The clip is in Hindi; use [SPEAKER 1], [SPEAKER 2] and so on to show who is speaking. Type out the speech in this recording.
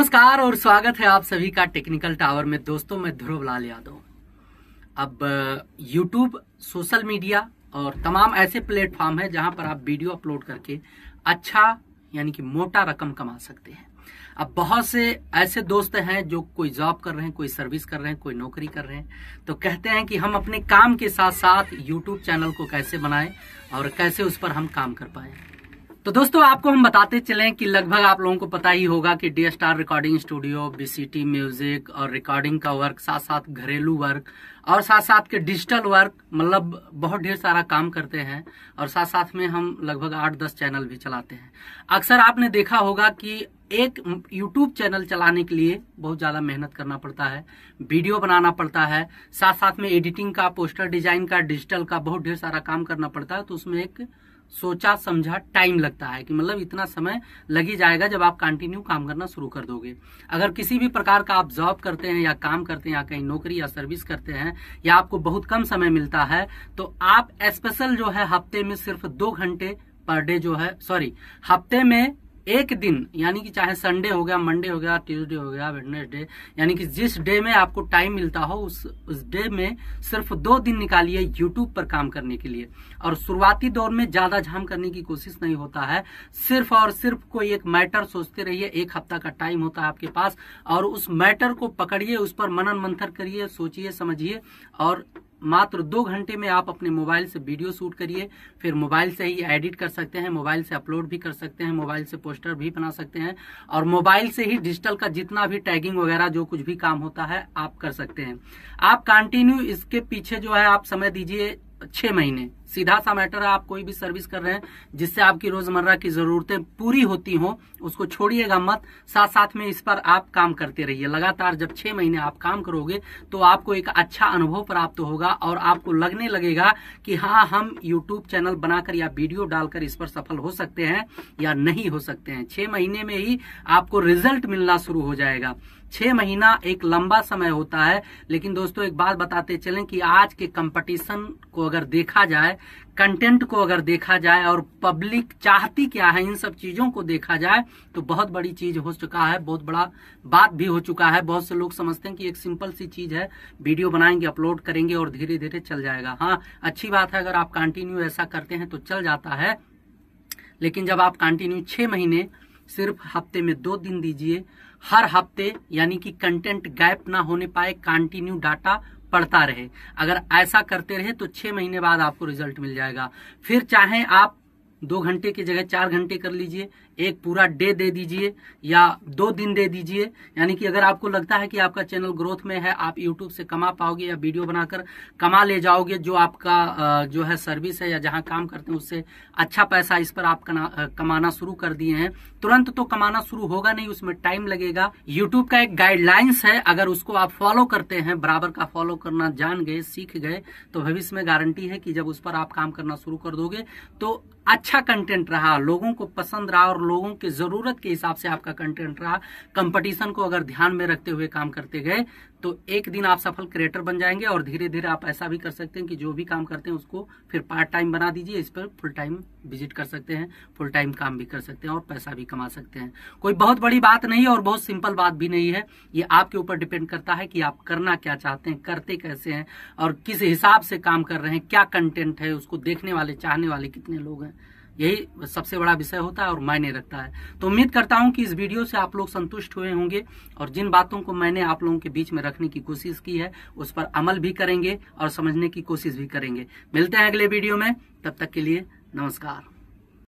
[SPEAKER 1] नमस्कार और स्वागत है आप सभी का टेक्निकल टावर में दोस्तों मैं ध्रुव लाल यादव अब यूट्यूब सोशल मीडिया और तमाम ऐसे प्लेटफॉर्म है जहां पर आप वीडियो अपलोड करके अच्छा यानी कि मोटा रकम कमा सकते हैं अब बहुत से ऐसे दोस्त हैं जो कोई जॉब कर रहे हैं कोई सर्विस कर रहे हैं कोई नौकरी कर रहे हैं तो कहते हैं कि हम अपने काम के साथ साथ यूट्यूब चैनल को कैसे बनाएं और कैसे उस पर हम काम कर पाए तो दोस्तों आपको हम बताते चलें कि लगभग आप लोगों को पता ही होगा कि D star recording studio BCT music और रिकॉर्डिंग का वर्क साथ साथ घरेलू वर्क और साथ साथ के डिजिटल वर्क मतलब बहुत ढेर सारा काम करते हैं और साथ साथ में हम लगभग आठ दस चैनल भी चलाते हैं अक्सर आपने देखा होगा कि एक YouTube चैनल चलाने के लिए बहुत ज़्यादा मेहनत करना पड़ता है वीडियो बनाना पड़ता है साथ साथ में एडिटिंग का पोस्टर डिजाइन का डिजिटल का बहुत ढेर सारा काम करना पड़ता है तो उसमें एक सोचा समझा टाइम लगता है कि मतलब इतना समय लग ही जाएगा जब आप कंटिन्यू काम करना शुरू कर दोगे अगर किसी भी प्रकार का आप जॉब करते हैं या काम करते हैं या कहीं नौकरी या सर्विस करते हैं या आपको बहुत कम समय मिलता है तो आप स्पेशल जो है हफ्ते में सिर्फ दो घंटे पर डे जो है सॉरी हफ्ते में एक दिन यानी कि चाहे संडे हो गया मंडे हो गया ट्यूजडे हो गया वेडनेसडे यानी कि जिस डे में आपको टाइम मिलता हो उस उस डे में सिर्फ दो दिन निकालिए यूट्यूब पर काम करने के लिए और शुरुआती दौर में ज्यादा झाम करने की कोशिश नहीं होता है सिर्फ और सिर्फ कोई एक मैटर सोचते रहिए एक हफ्ता का टाइम होता है आपके पास और उस मैटर को पकड़िए उस पर मनन मंथन करिए सोचिए समझिए और मात्र दो घंटे में आप अपने मोबाइल से वीडियो शूट करिए फिर मोबाइल से ही एडिट कर सकते हैं मोबाइल से अपलोड भी कर सकते हैं मोबाइल से पोस्टर भी बना सकते हैं और मोबाइल से ही डिजिटल का जितना भी टैगिंग वगैरह जो कुछ भी काम होता है आप कर सकते हैं आप कंटिन्यू इसके पीछे जो है आप समय दीजिए छह महीने सीधा सा मैटर है आप कोई भी सर्विस कर रहे हैं जिससे आपकी रोजमर्रा की जरूरतें पूरी होती हों उसको छोड़िएगा मत साथ साथ में इस पर आप काम करते रहिए लगातार जब छह महीने आप काम करोगे तो आपको एक अच्छा अनुभव प्राप्त होगा और आपको लगने लगेगा कि हाँ हम यूट्यूब चैनल बनाकर या वीडियो डालकर इस पर सफल हो सकते हैं या नहीं हो सकते हैं छह महीने में ही आपको रिजल्ट मिलना शुरू हो जाएगा छह महीना एक लंबा समय होता है लेकिन दोस्तों एक बात बताते चलें कि आज के कंपटीशन को अगर देखा जाए कंटेंट को अगर देखा जाए और पब्लिक चाहती क्या है इन सब चीजों को देखा जाए तो बहुत बड़ी चीज हो चुका है बहुत बड़ा बात भी हो चुका है बहुत से लोग समझते हैं कि एक सिंपल सी चीज है वीडियो बनाएंगे अपलोड करेंगे और धीरे धीरे चल जाएगा हाँ अच्छी बात है अगर आप कंटिन्यू ऐसा करते हैं तो चल जाता है लेकिन जब आप कंटिन्यू छह महीने सिर्फ हफ्ते में दो दिन दीजिए हर हफ्ते यानी कि कंटेंट गैप ना होने पाए कंटिन्यू डाटा पढ़ता रहे अगर ऐसा करते रहे तो छह महीने बाद आपको रिजल्ट मिल जाएगा फिर चाहे आप दो घंटे की जगह चार घंटे कर लीजिए एक पूरा डे दे दीजिए या दो दिन दे दीजिए यानी कि अगर आपको लगता है कि आपका चैनल ग्रोथ में है आप यूट्यूब से कमा पाओगे या वीडियो बनाकर कमा ले जाओगे जो आपका जो है सर्विस है या जहां काम करते हैं उससे अच्छा पैसा इस पर आप कमाना शुरू कर दिए हैं तुरंत तो कमाना शुरू होगा नहीं उसमें टाइम लगेगा यूट्यूब का एक गाइडलाइंस है अगर उसको आप फॉलो करते हैं बराबर का फॉलो करना जान गए सीख गए तो भविष्य में गारंटी है कि जब उस पर आप काम करना शुरू कर दोगे तो अच्छा कंटेंट रहा लोगों को पसंद रहा और लोगों के ज़रूरत के हिसाब से आपका कंटेंट रहा कंपटीशन को अगर ध्यान में रखते हुए काम करते गए तो एक दिन आप सफल क्रिएटर बन जाएंगे और धीरे धीरे आप ऐसा भी कर सकते हैं कि जो भी काम करते हैं उसको फिर पार्ट टाइम बना दीजिए इस पर फुल टाइम विजिट कर सकते हैं फुल टाइम काम भी कर सकते हैं और पैसा भी कमा सकते हैं कोई बहुत बड़ी बात नहीं है और बहुत सिंपल बात भी नहीं है ये आपके ऊपर डिपेंड करता है कि आप करना क्या चाहते हैं करते कैसे हैं और किस हिसाब से काम कर रहे हैं क्या कंटेंट है उसको देखने वाले चाहने वाले कितने लोग हैं यही सबसे बड़ा विषय होता है और मायने रखता है तो उम्मीद करता हूं कि इस वीडियो से आप लोग संतुष्ट हुए होंगे और जिन बातों को मैंने आप लोगों के बीच में रखने की कोशिश की है उस पर अमल भी करेंगे और समझने की कोशिश भी करेंगे मिलते हैं अगले वीडियो में तब तक के लिए नमस्कार